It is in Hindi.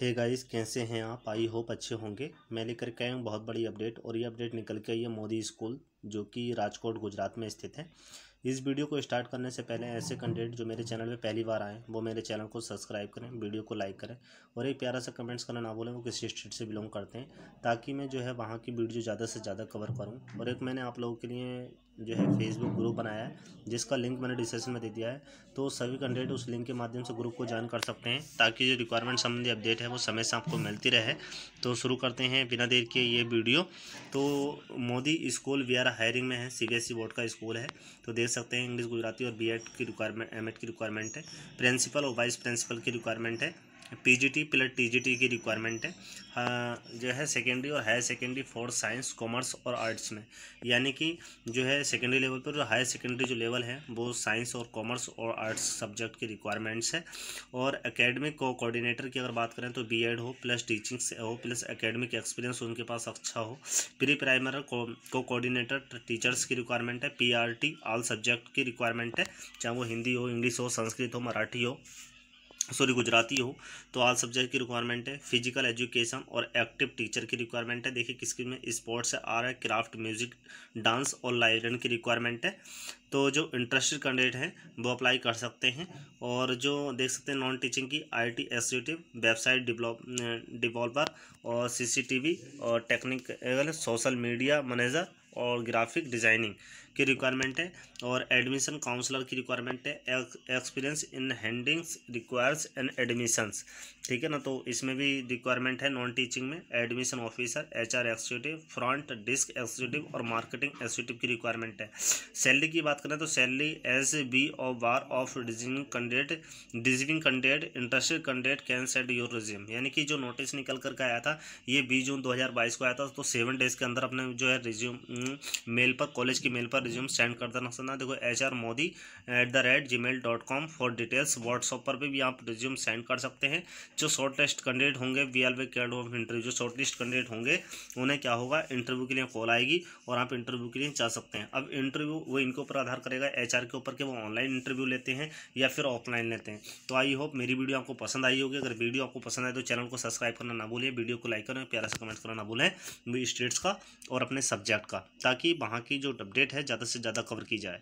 हे गाइस कैसे हैं आप आई होप अच्छे होंगे मैं लेकर के आया हूँ बहुत बड़ी अपडेट और ये अपडेट निकल के आई है मोदी स्कूल जो कि राजकोट गुजरात में स्थित है इस वीडियो को स्टार्ट करने से पहले ऐसे कंटेंट जो मेरे चैनल पे पहली बार आएँ वो मेरे चैनल को सब्सक्राइब करें वीडियो को लाइक करें और एक प्यारा सा कमेंट्स करना ना बोलें वो किसी स्टेट से बिलोंग करते हैं ताकि मैं जो है वहाँ की वीडियो ज़्यादा से ज़्यादा कवर करूँ और एक मैंने आप लोगों के लिए जो है फेसबुक ग्रुप बनाया है जिसका लिंक मैंने डिस्क्रिप्शन में दे दिया है तो सभी कैंडिडेट उस लिंक के माध्यम से ग्रुप को ज्वाइन कर सकते हैं ताकि जो रिक्वायरमेंट संबंधी अपडेट है वो समय से आपको मिलती रहे तो शुरू करते हैं बिना देर के ये वीडियो तो Modi school we are hiring में है सी बोर्ड का स्कूल है तो देख सकते हैं इंग्लिश गुजराती और बी e की रिक्वायरमेंट एम e की रिक्वायरमेंट है प्रिंसिपल और वाइस प्रिंसिपल की रिक्वायरमेंट है पीजीटी प्लस टीजीटी की रिक्वायरमेंट है हाँ, जो है सेकेंडरी और higher secondary for science commerce और आर्ट्स में यानी कि जो है सेकेंडरी लेवल पर हायर सेकेंडरी जो लेवल है वो साइंस और कॉमर्स और आर्ट्स सब्जेक्ट की रिक्वायरमेंट्स है और एकेडमिक को कोऑर्डिनेटर की अगर बात करें तो बी हो प्लस टीचिंग हो प्लस अकेडमिक एक्सपीरियंस उनके पास अच्छा हो प्री प्राइमरी को कोऑर्डिनेटर टीचर्स की रिक्वायरमेंट है पी ऑल सब्जेक्ट की रिक्वायरमेंट है चाहे वो हिंदी हो इंग्लिश हो संस्कृत हो मराठी हो सॉरी गुजराती हो तो आल सब्जेक्ट की रिक्वायरमेंट है फिजिकल एजुकेशन और एक्टिव टीचर की रिक्वायरमेंट है देखिए किसकी में स्पोर्ट्स है है क्राफ्ट म्यूजिक डांस और लाइब्रेन की रिक्वायरमेंट है तो जो इंटरेस्टेड कैंडिडेट हैं वो अप्लाई कर सकते हैं और जो देख सकते हैं नॉन टीचिंग की I T executive website develop developer और सी और टेक्निकल सोशल मीडिया मैनेजर और ग्राफिक डिज़ाइनिंग की रिक्वायरमेंट है और एडमिशन काउंसलर की रिक्वायरमेंट है experience in handlings requires and admissions ठीक है ना तो इसमें भी रिक्वायरमेंट है नॉन टीचिंग में admission officer H R executive front desk executive और मार्केटिंग एक्सिक्यूटिव की रिक्वायरमेंट है सैलरी की बात करें तो सैलरी एज बी और बार ऑफ डिजिंग candidate deserving candidate interested candidate can set your resume यानी कि जो नोटिस निकल करके आया था ये बीस जून दो को आया था तो सेवन डेज के अंदर अपने जो है रिज्यूम मेल पर कॉलेज की मेल पर रिज्यूम सेंड कर देना सकना देखो H R Modi at the rate Gmail dot com for details WhatsApp पर भी, भी आप रिज्यूम सेंड कर सकते हैं जो शॉर्ट लिस्ट कैंडिडेट होंगे वी एल वे कैंड ऑफ इंटरव्यू जो शॉर्ट लिस्ट कैंडिडेट होंगे उन्हें क्या होगा इंटरव्यू के लिए कॉल आएगी और आप इंटरव्यू के लिए जा सकते हैं अब इंटरव्यू वो इनके ऊपर आधार करेगा एच के ऊपर कि वो ऑनलाइन इंटरव्यू लेते हैं या फिर ऑफलाइन लेते हैं तो आई होप मेरी वीडियो आपको पसंद आई होगी अगर वीडियो आपको पसंद आए तो चैनल को सब्सक्राइब करना ना भूलें वीडियो को लाइक करें प्यारा से कमेंट करना ना भूलें स्टेट्स का और अपने सब्जेक्ट का ताकि वहाँ की जो अपडेट है ज़्यादा से ज़्यादा कवर की जाए